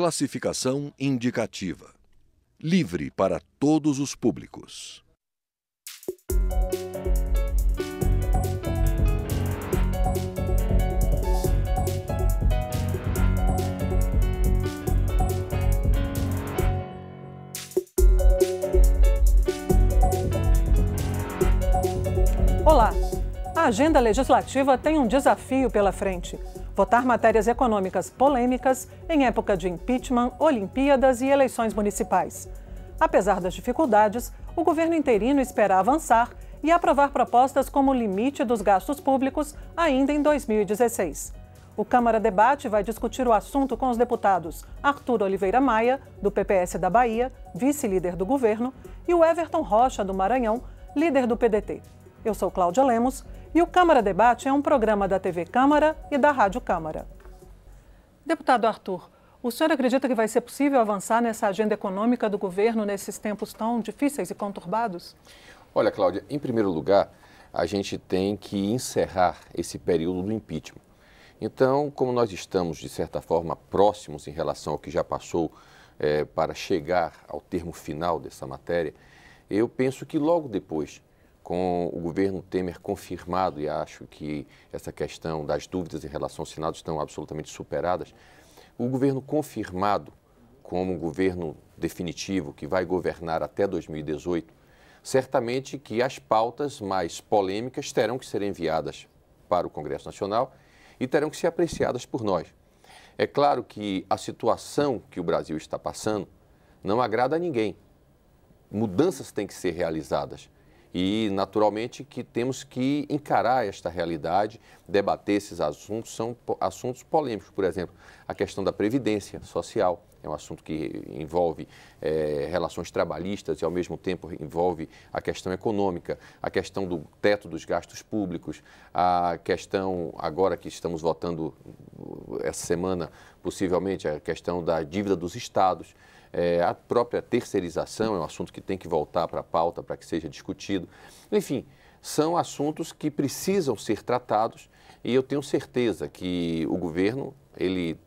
Classificação indicativa. Livre para todos os públicos. Olá! A agenda legislativa tem um desafio pela frente votar matérias econômicas polêmicas em época de impeachment, Olimpíadas e eleições municipais. Apesar das dificuldades, o governo interino espera avançar e aprovar propostas como limite dos gastos públicos ainda em 2016. O Câmara Debate vai discutir o assunto com os deputados Arthur Oliveira Maia, do PPS da Bahia, vice-líder do governo, e o Everton Rocha, do Maranhão, líder do PDT. Eu sou Cláudia Lemos e o Câmara Debate é um programa da TV Câmara e da Rádio Câmara. Deputado Arthur, o senhor acredita que vai ser possível avançar nessa agenda econômica do governo nesses tempos tão difíceis e conturbados? Olha, Cláudia, em primeiro lugar, a gente tem que encerrar esse período do impeachment. Então, como nós estamos, de certa forma, próximos em relação ao que já passou é, para chegar ao termo final dessa matéria, eu penso que logo depois com o governo Temer confirmado, e acho que essa questão das dúvidas em relação ao Senado estão absolutamente superadas, o governo confirmado como um governo definitivo que vai governar até 2018, certamente que as pautas mais polêmicas terão que ser enviadas para o Congresso Nacional e terão que ser apreciadas por nós. É claro que a situação que o Brasil está passando não agrada a ninguém. Mudanças têm que ser realizadas e, naturalmente, que temos que encarar esta realidade, debater esses assuntos, são assuntos polêmicos, por exemplo, a questão da previdência social. É um assunto que envolve é, relações trabalhistas e, ao mesmo tempo, envolve a questão econômica, a questão do teto dos gastos públicos, a questão, agora que estamos votando essa semana, possivelmente, a questão da dívida dos estados. É, a própria terceirização é um assunto que tem que voltar para a pauta para que seja discutido. Enfim, são assuntos que precisam ser tratados e eu tenho certeza que o governo ele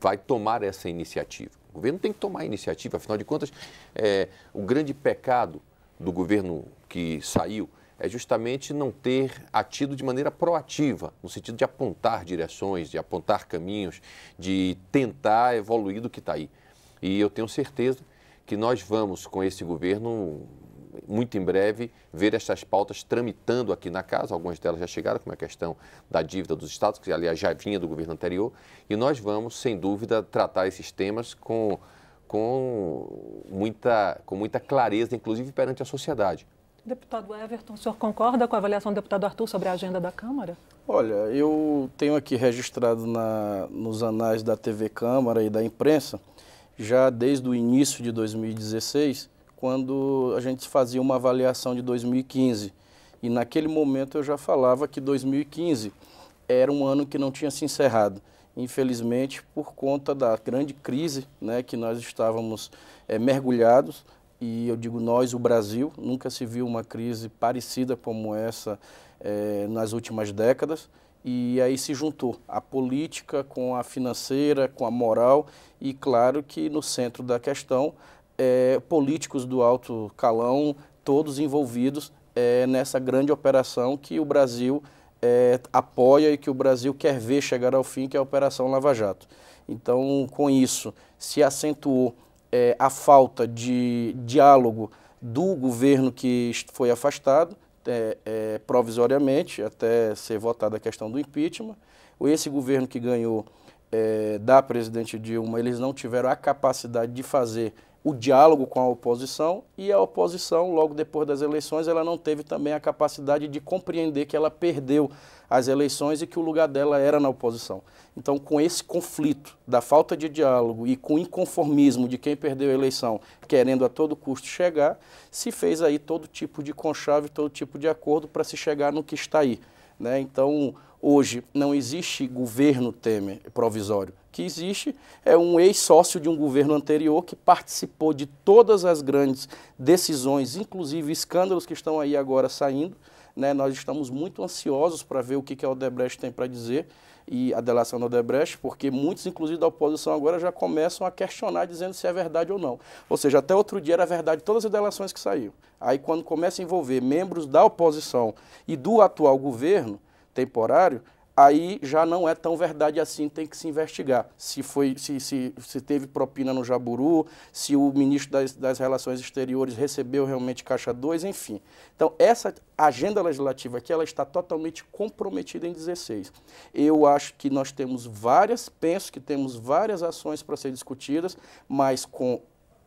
vai tomar essa iniciativa. O governo tem que tomar a iniciativa, afinal de contas, é, o grande pecado do governo que saiu é justamente não ter atido de maneira proativa, no sentido de apontar direções, de apontar caminhos, de tentar evoluir do que está aí. E eu tenho certeza que nós vamos, com esse governo, muito em breve, ver essas pautas tramitando aqui na casa. Algumas delas já chegaram, como a questão da dívida dos estados, que aliás já vinha do governo anterior. E nós vamos, sem dúvida, tratar esses temas com, com, muita, com muita clareza, inclusive perante a sociedade. Deputado Everton, o senhor concorda com a avaliação do deputado Arthur sobre a agenda da Câmara? Olha, eu tenho aqui registrado na, nos anais da TV Câmara e da imprensa já desde o início de 2016, quando a gente fazia uma avaliação de 2015. E naquele momento eu já falava que 2015 era um ano que não tinha se encerrado. Infelizmente, por conta da grande crise né, que nós estávamos é, mergulhados, e eu digo nós, o Brasil, nunca se viu uma crise parecida como essa é, nas últimas décadas. E aí se juntou a política com a financeira, com a moral e claro que no centro da questão é, políticos do alto calão, todos envolvidos é, nessa grande operação que o Brasil é, apoia e que o Brasil quer ver chegar ao fim, que é a Operação Lava Jato. Então, com isso, se acentuou é, a falta de diálogo do governo que foi afastado, é, é, provisoriamente, até ser votada a questão do impeachment. Esse governo que ganhou é, da presidente Dilma, eles não tiveram a capacidade de fazer o diálogo com a oposição e a oposição, logo depois das eleições, ela não teve também a capacidade de compreender que ela perdeu as eleições e que o lugar dela era na oposição. Então, com esse conflito da falta de diálogo e com o inconformismo de quem perdeu a eleição querendo a todo custo chegar, se fez aí todo tipo de conchave, todo tipo de acordo para se chegar no que está aí. Né? Então, Hoje não existe governo Temer provisório. O que existe é um ex-sócio de um governo anterior que participou de todas as grandes decisões, inclusive escândalos que estão aí agora saindo. Né? Nós estamos muito ansiosos para ver o que, que a Odebrecht tem para dizer e a delação da Odebrecht, porque muitos, inclusive da oposição, agora já começam a questionar dizendo se é verdade ou não. Ou seja, até outro dia era verdade todas as delações que saíram. Aí, quando começa a envolver membros da oposição e do atual governo, temporário, aí já não é tão verdade assim, tem que se investigar. Se foi, se, se, se teve propina no Jaburu, se o ministro das, das Relações Exteriores recebeu realmente caixa 2, enfim. Então, essa agenda legislativa aqui, ela está totalmente comprometida em 16. Eu acho que nós temos várias, penso que temos várias ações para ser discutidas, mas com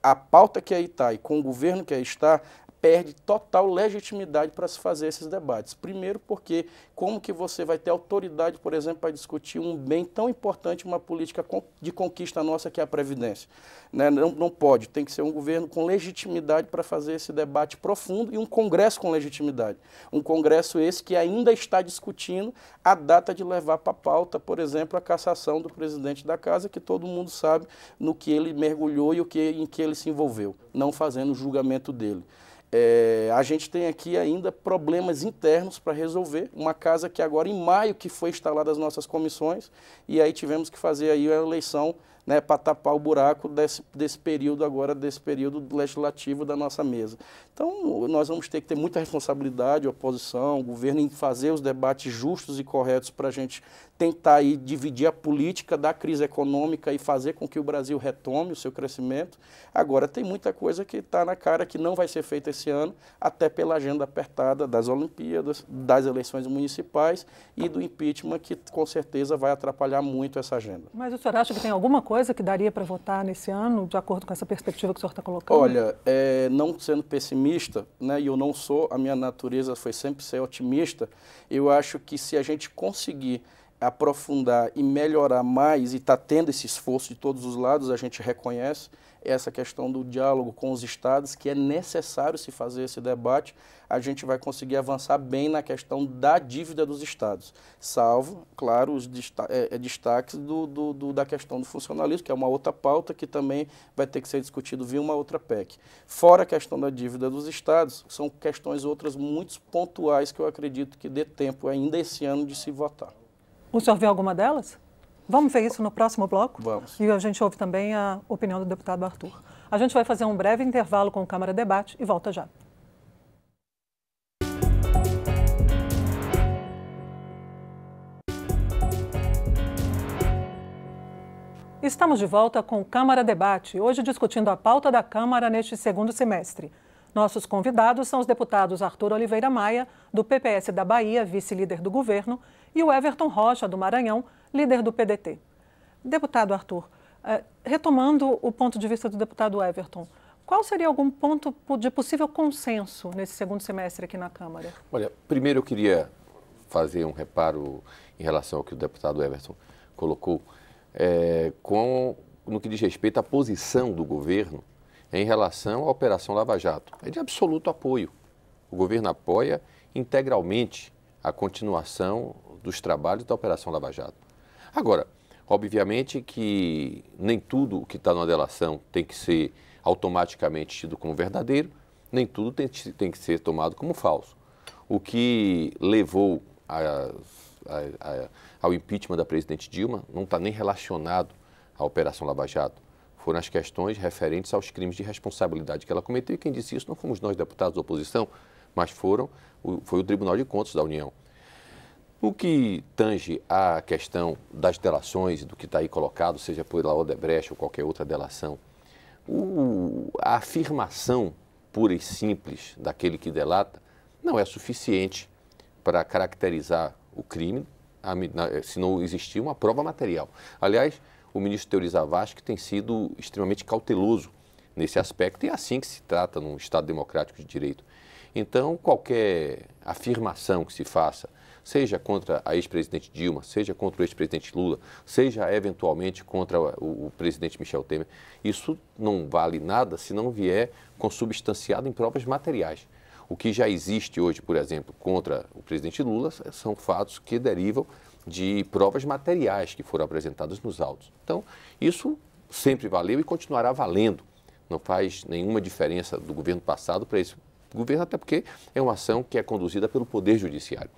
a pauta que aí está e com o governo que aí está, perde total legitimidade para se fazer esses debates. Primeiro porque como que você vai ter autoridade, por exemplo, para discutir um bem tão importante, uma política de conquista nossa que é a Previdência. Né? Não, não pode, tem que ser um governo com legitimidade para fazer esse debate profundo e um Congresso com legitimidade. Um Congresso esse que ainda está discutindo a data de levar para pauta, por exemplo, a cassação do presidente da casa, que todo mundo sabe no que ele mergulhou e o que, em que ele se envolveu, não fazendo o julgamento dele. É, a gente tem aqui ainda problemas internos para resolver. Uma casa que agora em maio que foi instalada as nossas comissões e aí tivemos que fazer aí a eleição né, para tapar o buraco desse, desse período agora, desse período legislativo da nossa mesa. Então, nós vamos ter que ter muita responsabilidade, oposição, governo, em fazer os debates justos e corretos para a gente tentar aí dividir a política da crise econômica e fazer com que o Brasil retome o seu crescimento. Agora, tem muita coisa que está na cara que não vai ser feita esse ano, até pela agenda apertada das Olimpíadas, das eleições municipais e do impeachment, que com certeza vai atrapalhar muito essa agenda. Mas o senhor acha que tem alguma coisa coisa que daria para votar nesse ano, de acordo com essa perspectiva que o senhor está colocando? Olha, é, não sendo pessimista, né, e eu não sou, a minha natureza foi sempre ser otimista, eu acho que se a gente conseguir aprofundar e melhorar mais, e está tendo esse esforço de todos os lados, a gente reconhece, essa questão do diálogo com os estados, que é necessário se fazer esse debate, a gente vai conseguir avançar bem na questão da dívida dos estados, salvo, claro, os é, é, destaques do, do, do, da questão do funcionalismo, que é uma outra pauta que também vai ter que ser discutido via uma outra PEC. Fora a questão da dívida dos estados, são questões outras muito pontuais que eu acredito que dê tempo ainda esse ano de se votar. O senhor viu alguma delas? Vamos ver isso no próximo bloco? Vamos. E a gente ouve também a opinião do deputado Arthur. A gente vai fazer um breve intervalo com o Câmara Debate e volta já. Estamos de volta com o Câmara Debate, hoje discutindo a pauta da Câmara neste segundo semestre. Nossos convidados são os deputados Arthur Oliveira Maia, do PPS da Bahia, vice-líder do governo, e o Everton Rocha, do Maranhão, líder do PDT. Deputado Arthur, eh, retomando o ponto de vista do deputado Everton, qual seria algum ponto de possível consenso nesse segundo semestre aqui na Câmara? Olha, primeiro eu queria fazer um reparo em relação ao que o deputado Everton colocou, é, com, no que diz respeito à posição do governo em relação à Operação Lava Jato. É de absoluto apoio. O governo apoia integralmente a continuação dos trabalhos da Operação Lava Jato. Agora, obviamente que nem tudo o que está na delação tem que ser automaticamente tido como verdadeiro, nem tudo tem, tem que ser tomado como falso. O que levou a, a, a, ao impeachment da presidente Dilma não está nem relacionado à Operação Lava Jato foram as questões referentes aos crimes de responsabilidade que ela cometeu. E quem disse isso não fomos nós, deputados da oposição, mas foram, foi o Tribunal de Contas da União. O que tange à questão das delações e do que está aí colocado, seja por pela Odebrecht ou qualquer outra delação, o, a afirmação pura e simples daquele que delata não é suficiente para caracterizar o crime se não existir uma prova material. Aliás, o ministro Teoriza Vasque tem sido extremamente cauteloso nesse aspecto, e é assim que se trata num Estado democrático de direito. Então, qualquer afirmação que se faça, seja contra a ex-presidente Dilma, seja contra o ex-presidente Lula, seja eventualmente contra o, o, presidente Michel Temer, isso não vale nada se não vier consubstanciado em provas materiais. O que já existe hoje, por exemplo, contra o presidente Lula são fatos que derivam de provas materiais que foram apresentadas nos autos. Então, isso sempre valeu e continuará valendo. Não faz nenhuma diferença do governo passado para esse governo, até porque é uma ação que é conduzida pelo Poder Judiciário.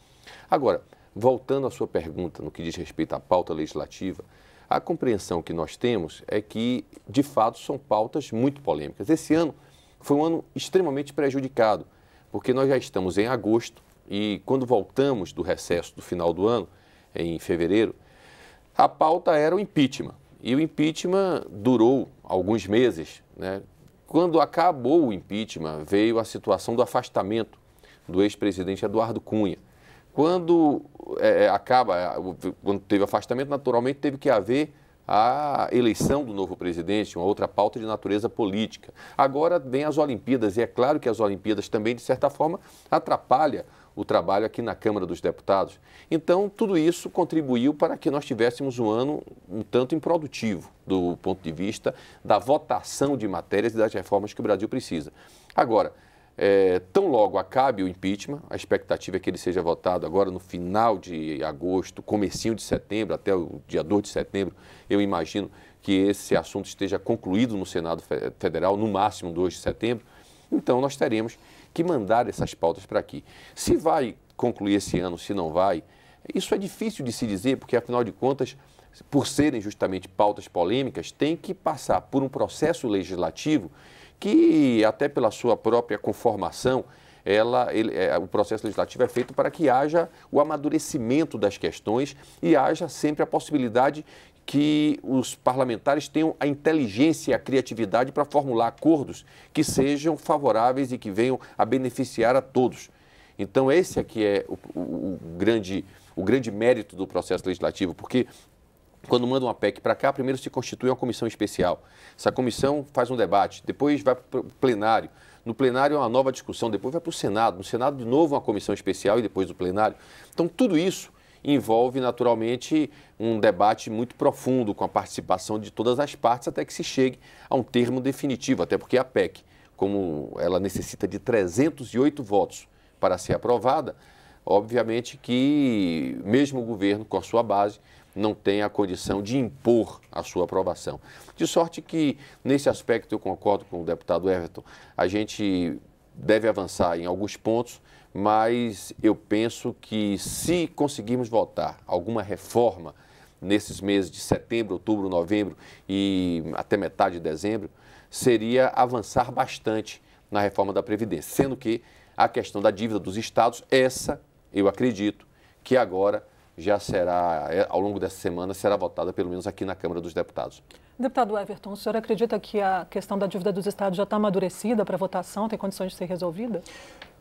Agora, voltando à sua pergunta no que diz respeito à pauta legislativa, a compreensão que nós temos é que, de fato, são pautas muito polêmicas. Esse ano foi um ano extremamente prejudicado, porque nós já estamos em agosto e, quando voltamos do recesso do final do ano, em fevereiro, a pauta era o impeachment. E o impeachment durou alguns meses. Né? Quando acabou o impeachment, veio a situação do afastamento do ex-presidente Eduardo Cunha. Quando é, é acaba, é, quando teve afastamento, naturalmente teve que haver a eleição do novo presidente, uma outra pauta de natureza política. Agora vem as Olimpíadas, e é claro que as Olimpíadas também, de certa forma, atrapalha o trabalho aqui na Câmara dos Deputados. Então, tudo isso contribuiu para que nós tivéssemos um ano um tanto improdutivo do ponto de vista da votação de matérias e das reformas que o Brasil precisa. Agora, é, tão logo acabe o impeachment, a expectativa é que ele seja votado agora no final de agosto, comecinho de setembro, até o dia 2 de setembro, eu imagino que esse assunto esteja concluído no Senado Federal, no máximo 2 de setembro. Então, nós teremos que mandaram essas pautas para aqui. Se vai concluir esse ano, se não vai, isso é difícil de se dizer, porque afinal de contas, por serem justamente pautas polêmicas, tem que passar por um processo legislativo que, até pela sua própria conformação, ela, ele, é, o processo legislativo é feito para que haja o amadurecimento das questões e haja sempre a possibilidade que os parlamentares tenham a inteligência e a criatividade para formular acordos que sejam favoráveis e que venham a beneficiar a todos. Então, esse aqui é o, o, o grande, o grande mérito do processo legislativo, porque quando manda uma PEC para cá, primeiro se constitui uma comissão especial. Essa comissão faz um debate, depois vai para o plenário. No plenário é uma nova discussão, depois vai para o Senado. No Senado, de novo, uma comissão especial e depois do plenário. Então, tudo isso envolve naturalmente um debate muito profundo com a participação de todas as partes até que se chegue a um termo definitivo, até porque a PEC, como ela necessita de 308 votos para ser aprovada, obviamente que mesmo o governo com a sua base não tem a condição de impor a sua aprovação. De sorte que, nesse aspecto, eu concordo com o deputado Everton, a gente deve avançar em alguns pontos, mas eu penso que se conseguirmos votar alguma reforma nesses meses de setembro, outubro, novembro e até metade de dezembro, seria avançar bastante na reforma da Previdência. Sendo que a questão da dívida dos estados, essa, eu acredito, que agora já será, é, ao longo dessa semana, será votada, pelo menos aqui na Câmara dos Deputados. Deputado Everton, o senhor acredita que a questão da dívida dos estados já está amadurecida para votação, tem condições de ser resolvida?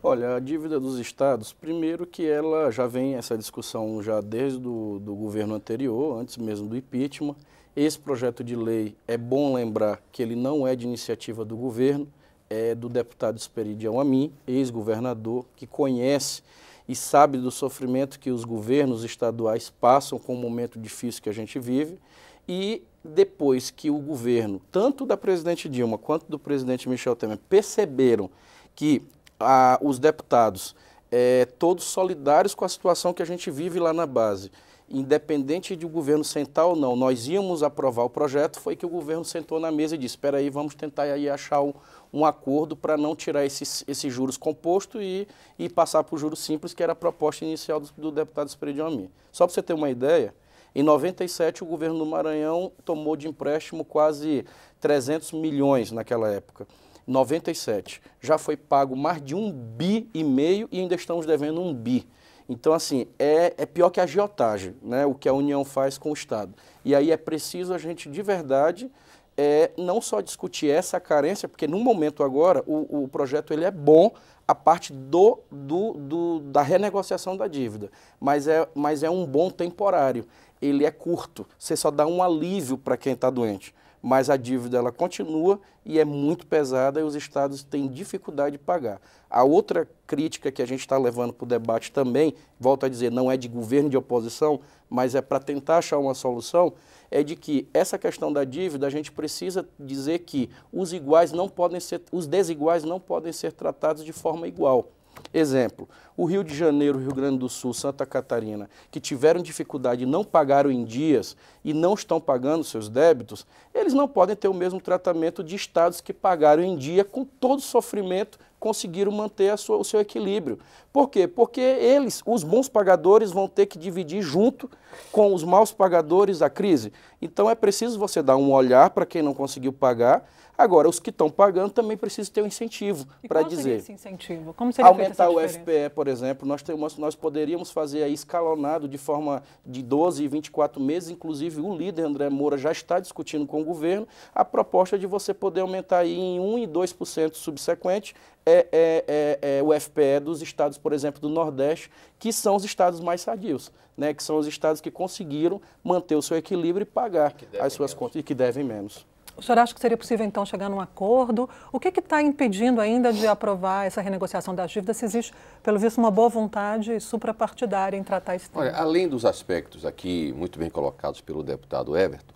Olha, a dívida dos estados, primeiro que ela já vem essa discussão já desde do, do governo anterior, antes mesmo do impeachment. Esse projeto de lei é bom lembrar que ele não é de iniciativa do governo, é do deputado Esperidião Amin, ex-governador, que conhece e sabe do sofrimento que os governos estaduais passam com o momento difícil que a gente vive. E depois que o governo, tanto da presidente Dilma quanto do presidente Michel Temer, perceberam que a, os deputados, é, todos solidários com a situação que a gente vive lá na base. Independente de o governo sentar ou não, nós íamos aprovar o projeto, foi que o governo sentou na mesa e disse, espera aí, vamos tentar aí achar um, um acordo para não tirar esses, esses juros compostos e, e passar para o juros simples, que era a proposta inicial do, do deputado Espiridiomir. Só para você ter uma ideia, em 97, o governo do Maranhão tomou de empréstimo quase 300 milhões naquela época. 97. Já foi pago mais de um bi e meio e ainda estamos devendo um bi. Então, assim, é, é pior que a agiotagem, né, o que a União faz com o Estado. E aí é preciso a gente, de verdade, é, não só discutir essa carência, porque no momento agora o, o projeto ele é bom, a parte do, do, do, da renegociação da dívida, mas é, mas é um bom temporário, ele é curto, você só dá um alívio para quem está doente mas a dívida ela continua e é muito pesada e os estados têm dificuldade de pagar. A outra crítica que a gente está levando para o debate também, volto a dizer, não é de governo de oposição, mas é para tentar achar uma solução, é de que essa questão da dívida a gente precisa dizer que os iguais não podem ser, os desiguais não podem ser tratados de forma igual. Exemplo, o Rio de Janeiro, Rio Grande do Sul, Santa Catarina, que tiveram dificuldade e não pagaram em dias e não estão pagando seus débitos, eles não podem ter o mesmo tratamento de estados que pagaram em dia com todo sofrimento conseguiram manter sua, o seu equilíbrio. Por quê? Porque eles, os bons pagadores, vão ter que dividir junto com os maus pagadores a crise. Então é preciso você dar um olhar para quem não conseguiu pagar Agora, os que estão pagando também precisam ter um incentivo para dizer. Seria esse incentivo? Como seria Aumentar o FPE, por exemplo, nós, temos, nós poderíamos fazer aí escalonado de forma de 12 e 24 meses, inclusive o líder André Moura já está discutindo com o governo a proposta de você poder aumentar aí em 1 e 2% subsequente é, é, é, é, o FPE dos estados, por exemplo, do Nordeste, que são os estados mais sadios, né, que são os estados que conseguiram manter o seu equilíbrio e pagar as suas menos. contas e que devem menos. O senhor acha que seria possível, então, chegar num acordo? O que está impedindo ainda de aprovar essa renegociação das dívidas, se existe, pelo visto, uma boa vontade suprapartidária em tratar esse tema? Olha, além dos aspectos aqui muito bem colocados pelo deputado Everton,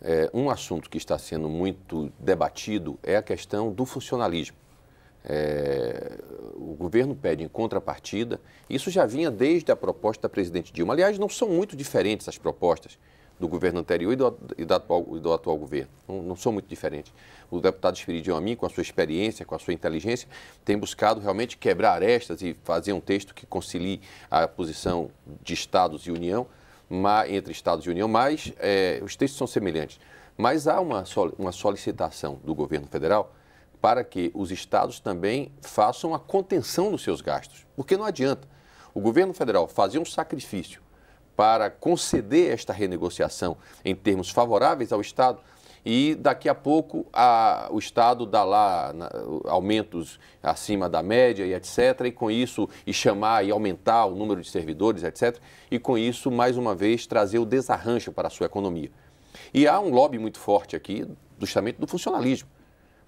é, um assunto que está sendo muito debatido é a questão do funcionalismo. É, o governo pede em contrapartida, isso já vinha desde a proposta da presidente Dilma. Aliás, não são muito diferentes as propostas do governo anterior e do, e do, atual, e do atual, governo. Não, não, são muito diferentes. O deputado Espiridião, a mim, com a sua experiência, com a sua inteligência, tem buscado realmente quebrar arestas e fazer um texto que concilie a posição de Estados e União, mas, entre Estados e União, mas é, os textos são semelhantes. Mas há uma, uma solicitação do governo federal para que os estados também façam a contenção dos seus gastos, porque não adianta o governo federal fazer um sacrifício para conceder esta renegociação em termos favoráveis ao Estado e daqui a pouco a, o Estado dá lá na, aumentos acima da média e etc. E com isso, e chamar e aumentar o número de servidores, etc. E com isso, mais uma vez, trazer o desarranjo para a sua economia. E há um lobby muito forte aqui, justamente do funcionalismo.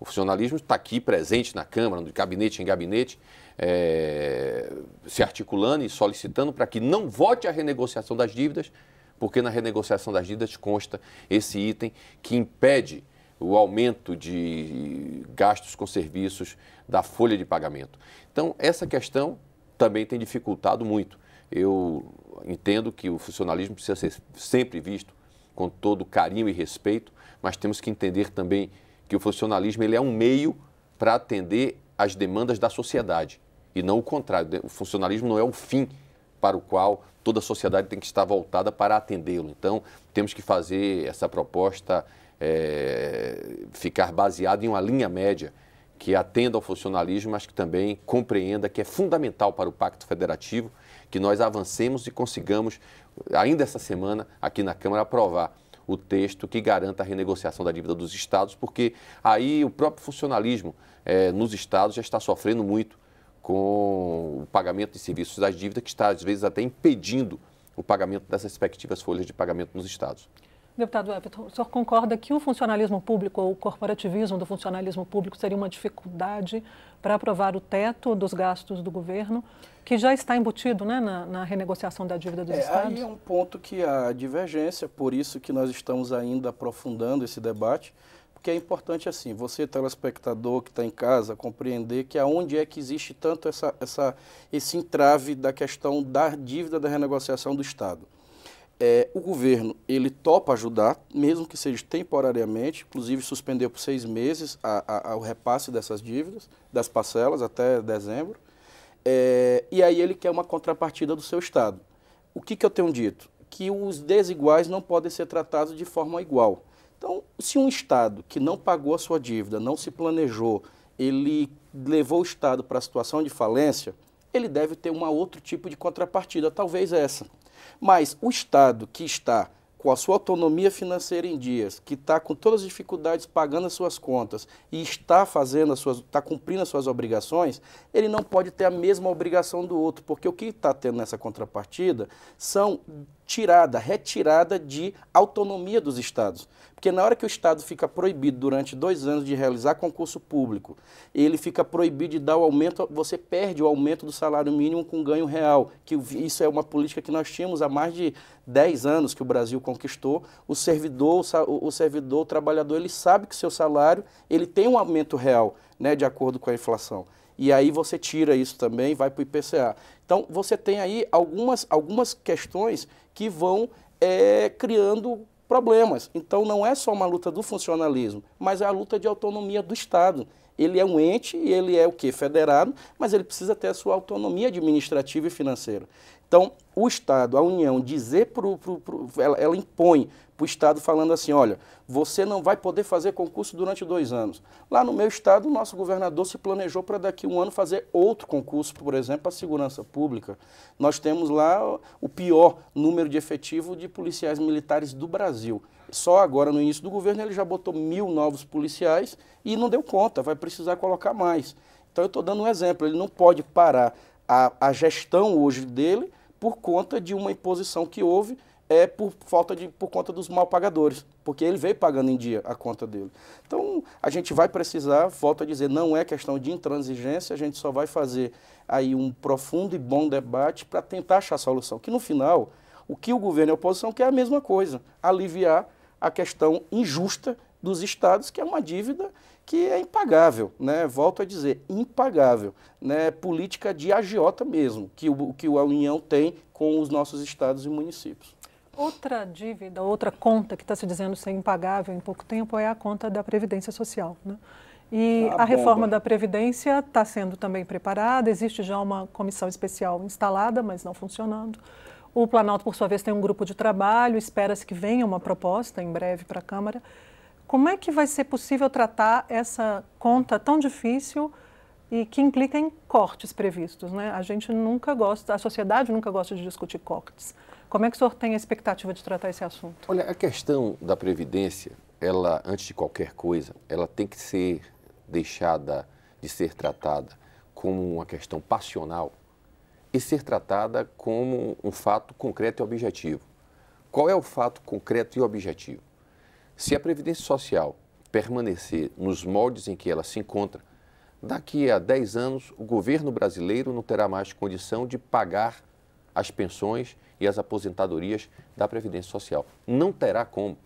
O funcionalismo está aqui presente na Câmara, de gabinete em gabinete, é, se articulando e solicitando para que não vote a renegociação das dívidas, porque na renegociação das dívidas consta esse item que impede o aumento de gastos com serviços da folha de pagamento. Então, essa questão também tem dificultado muito. Eu entendo que o funcionalismo precisa ser sempre visto com todo carinho e respeito, mas temos que entender também que o funcionalismo ele é um meio para atender às demandas da sociedade e não o contrário. O funcionalismo não é o fim para o qual toda a sociedade tem que estar voltada para atendê-lo. Então, temos que fazer essa proposta é, ficar baseada em uma linha média que atenda ao funcionalismo, mas que também compreenda que é fundamental para o Pacto Federativo que nós avancemos e consigamos, ainda essa semana, aqui na Câmara, aprovar o texto que garanta a renegociação da dívida dos estados, porque aí o próprio funcionalismo é, nos estados já está sofrendo muito com o pagamento de serviços das dívidas, que está, às vezes, até impedindo o pagamento das respectivas folhas de pagamento nos estados. Deputado Everton, o senhor concorda que o funcionalismo público ou o corporativismo do funcionalismo público seria uma dificuldade para aprovar o teto dos gastos do governo, que já está embutido né, na, na, renegociação da dívida dos é, estados? Aí é um ponto que há divergência, por isso que nós estamos ainda aprofundando esse debate, porque é importante assim, você telespectador que está em casa, compreender que aonde é que existe tanto essa, essa, esse entrave da questão da dívida da renegociação do Estado é, o governo ele topa ajudar, mesmo que seja temporariamente, inclusive suspendeu por seis meses a, a, a, o repasse dessas dívidas, das parcelas até dezembro, é, e aí ele quer uma contrapartida do seu Estado. O que, que eu tenho dito? Que os desiguais não podem ser tratados de forma igual. Então, se um Estado que não pagou a sua dívida, não se planejou, ele levou o Estado para a situação de falência, ele deve ter um outro tipo de contrapartida, talvez essa. Mas o Estado que está com a sua autonomia financeira em dias, que está com todas as dificuldades pagando as suas contas e está fazendo as suas, está cumprindo as suas obrigações, ele não pode ter a mesma obrigação do outro, porque o que está tendo nessa contrapartida são tirada, retirada de autonomia dos estados. Porque na hora que o Estado fica proibido durante dois anos de realizar concurso público, ele fica proibido de dar o aumento, você perde o aumento do salário mínimo com ganho real, que isso é uma política que nós tínhamos há mais de 10 anos que o Brasil conquistou. O servidor, o servidor, o trabalhador, ele sabe que o seu salário, ele tem um aumento real, né, de acordo com a inflação e aí você tira isso também vai para o IPCA. Então, você tem aí algumas, algumas questões que vão é, criando problemas. Então não é só uma luta do funcionalismo, mas é a luta de autonomia do Estado. Ele é um ente, ele é o que? Federado, mas ele precisa ter a sua autonomia administrativa e financeira. Então, o Estado, a União, dizer para ela, ela impõe para o Estado falando assim, olha, você não vai poder fazer concurso durante dois anos. Lá no meu Estado, o nosso governador se planejou para daqui a um ano fazer outro concurso, por exemplo, para a segurança pública. Nós temos lá o pior número de efetivo de policiais militares do Brasil. Só agora, no início do governo, ele já botou mil novos policiais e não deu conta, vai precisar colocar mais. Então eu estou dando um exemplo, ele não pode parar a, a gestão hoje dele por conta de uma imposição que houve é por falta de por conta dos mal pagadores, porque ele veio pagando em dia a conta dele. Então, a gente vai precisar, volto a dizer, não é questão de intransigência, a gente só vai fazer aí um profundo e bom debate para tentar achar solução, que no final, o que o governo e a oposição quer é a mesma coisa, aliviar a questão injusta dos estados, que é uma dívida que é impagável, né? volto a dizer, impagável, né? política de agiota mesmo, que, o, que a União tem com os nossos estados e municípios. Outra dívida, outra conta que está se dizendo ser impagável em pouco tempo é a conta da Previdência Social. Né? E a, a reforma da Previdência está sendo também preparada, existe já uma comissão especial instalada, mas não funcionando. O Planalto, por sua vez, tem um grupo de trabalho, espera-se que venha uma proposta em breve para a Câmara. Como é que vai ser possível tratar essa conta tão difícil e que implica em cortes previstos? Né? A gente nunca gosta, a sociedade nunca gosta de discutir cortes. Como é que o senhor tem a expectativa de tratar esse assunto? Olha, a questão da previdência, ela, antes de qualquer coisa, ela tem que ser deixada de ser tratada como uma questão passional e ser tratada como um fato concreto e objetivo. Qual é o fato concreto e objetivo? Se a Previdência Social permanecer nos moldes em que ela se encontra, daqui a 10 anos o governo brasileiro não terá mais condição de pagar as pensões e as aposentadorias da Previdência Social. Não terá como.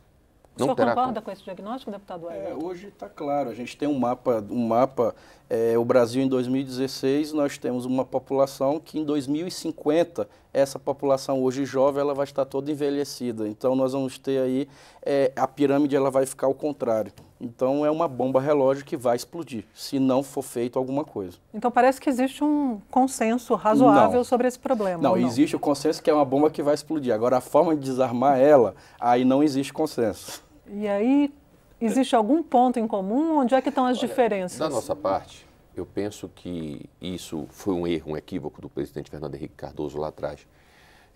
Não o senhor concorda como. com esse diagnóstico, deputado é, Hoje está claro, a gente tem um mapa, um mapa é, o Brasil em 2016, nós temos uma população que em 2050 essa população hoje jovem ela vai estar toda envelhecida. Então nós vamos ter aí é, a pirâmide ela vai ficar ao contrário. Então é uma bomba relógio que vai explodir se não for feito alguma coisa. Então parece que existe um consenso razoável não. sobre esse problema. Não, não, existe o consenso que é uma bomba que vai explodir. Agora a forma de desarmar ela aí não existe consenso. E aí existe algum ponto em comum? Onde é que estão as Olha, diferenças? Da nossa parte, eu penso que isso foi um erro, um equívoco do presidente Fernando Henrique Cardoso lá atrás.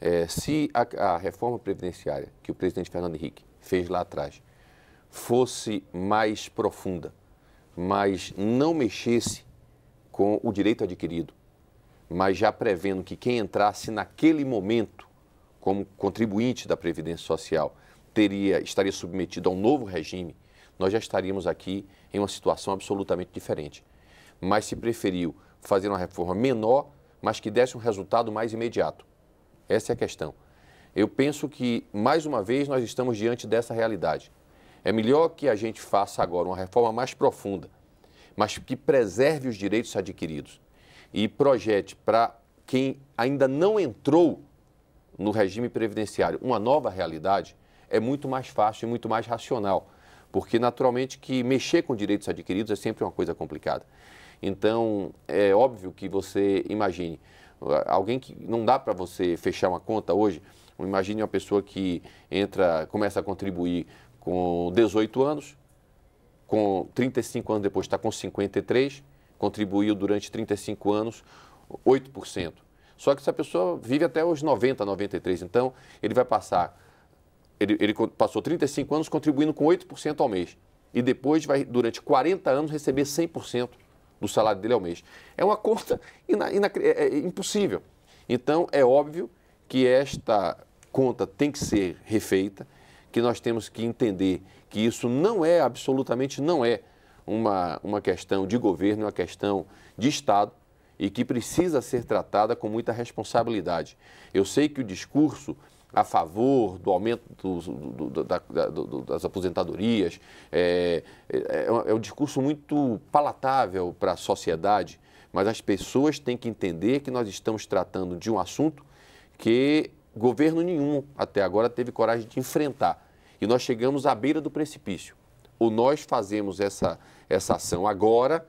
É, se a, a, reforma previdenciária que o presidente Fernando Henrique fez lá atrás fosse mais profunda, mas não mexesse com o direito adquirido, mas já prevendo que quem entrasse naquele momento como contribuinte da Previdência Social teria estaria submetido a um novo regime, nós já estaríamos aqui em uma situação absolutamente diferente mas se preferiu fazer uma reforma menor, mas que desse um resultado mais imediato. Essa é a questão. Eu penso que, mais uma vez, nós estamos diante dessa realidade. É melhor que a gente faça agora uma reforma mais profunda, mas que preserve os direitos adquiridos e projete para quem ainda não entrou no regime previdenciário uma nova realidade, é muito mais fácil e muito mais racional porque naturalmente que mexer com direitos adquiridos é sempre uma coisa complicada. Então, é óbvio que você imagine ah, alguém que não dá para você fechar uma conta hoje, imagine uma pessoa que entra, começa a contribuir com 18 anos, com 35 anos depois está com 53, contribuiu durante 35 anos 8%. Só que essa pessoa vive até os 90, 93, então ele vai passar ele, ele passou 35 anos contribuindo com 8% ao mês. E depois vai, durante 40 anos, receber 100% do salário dele ao mês. É uma conta ina, ina, é, é impossível. Então, é óbvio que esta conta tem que ser refeita, que nós temos que entender que isso não é, absolutamente não é, uma, uma questão de governo, é uma questão de Estado e que precisa ser tratada com muita responsabilidade. Eu sei que o discurso a favor do aumento do, do, da, do, das aposentadorias. É, é, é, é um discurso muito palatável para a sociedade, mas as pessoas têm que entender que nós estamos tratando de um assunto que governo nenhum até agora teve coragem de enfrentar. E nós chegamos à beira do precipício. Ou nós fazemos essa, essa ação agora,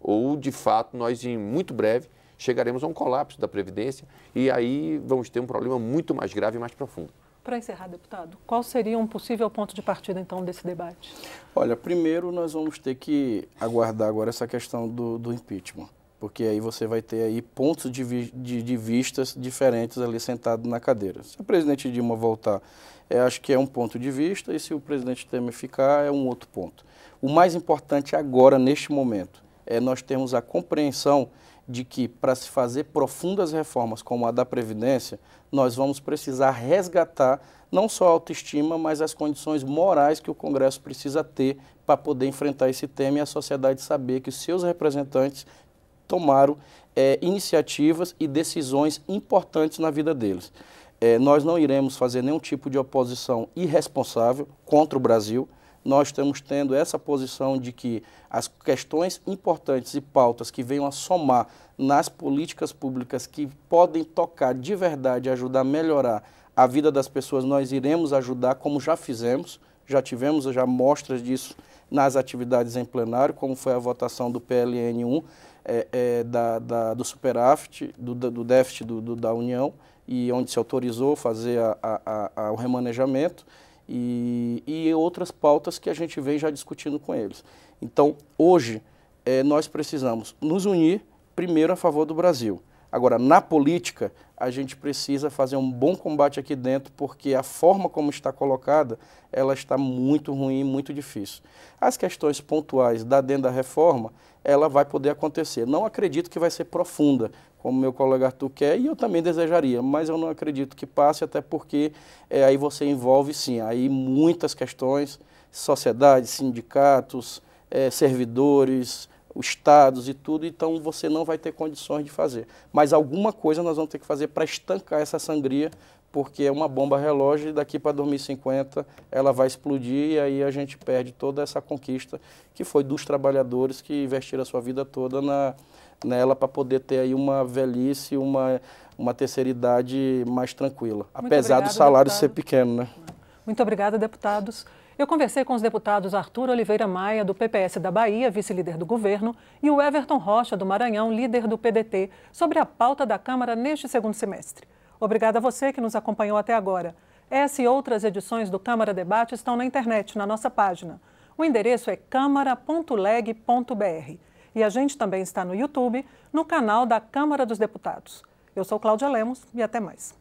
ou de fato nós, em muito breve, chegaremos a um colapso da Previdência e aí vamos ter um problema muito mais grave e mais profundo. Para encerrar, deputado, qual seria um possível ponto de partida, então, desse debate? Olha, primeiro nós vamos ter que aguardar agora essa questão do, do impeachment, porque aí você vai ter aí pontos de, vi, de, de vistas diferentes ali sentado na cadeira. Se o presidente Dilma voltar, é, acho que é um ponto de vista, e se o presidente Temer ficar, é um outro ponto. O mais importante agora, neste momento, é, nós temos a compreensão de que para se fazer profundas reformas como a da Previdência, nós vamos precisar resgatar não só a autoestima, mas as condições morais que o Congresso precisa ter para poder enfrentar esse tema e a sociedade saber que os seus representantes tomaram é, iniciativas e decisões importantes na vida deles. É, nós não iremos fazer nenhum tipo de oposição irresponsável contra o Brasil nós estamos tendo essa posição de que as questões importantes e pautas que venham a somar nas políticas públicas que podem tocar de verdade, ajudar a melhorar a vida das pessoas, nós iremos ajudar, como já fizemos, já tivemos já mostras disso nas atividades em plenário, como foi a votação do PLN 1, é, é, da, da, do superávit, do, do déficit do, do, da União, e onde se autorizou fazer a, a, a, o remanejamento e, e outras pautas que a gente vem já discutindo com eles. Então, hoje, é, nós precisamos nos unir primeiro a favor do Brasil. Agora, na política, a gente precisa fazer um bom combate aqui dentro, porque a forma como está colocada, ela está muito ruim, muito difícil. As questões pontuais da dentro da reforma, ela vai poder acontecer. Não acredito que vai ser profunda, como meu colega Arthur quer, e eu também desejaria, mas eu não acredito que passe, até porque é, aí você envolve, sim, aí muitas questões, sociedades, sindicatos, é, servidores, estados e tudo, então você não vai ter condições de fazer. Mas alguma coisa nós vamos ter que fazer para estancar essa sangria, porque é uma bomba relógio e daqui para 2050 ela vai explodir e aí a gente perde toda essa conquista que foi dos trabalhadores que investiram a sua vida toda na, nela para poder ter aí uma velhice, uma, uma terceira idade mais tranquila, Muito apesar do salário deputado. ser pequeno. Né? Muito obrigada, deputados. Eu conversei com os deputados Arthur Oliveira Maia, do PPS da Bahia, vice-líder do governo, e o Everton Rocha, do Maranhão, líder do PDT, sobre a pauta da Câmara neste segundo semestre. Obrigada a você que nos acompanhou até agora. Essa e outras edições do Câmara Debate estão na internet, na nossa página. O endereço é câmara.leg.br. E a gente também está no YouTube, no canal da Câmara dos Deputados. Eu sou Cláudia Lemos e até mais.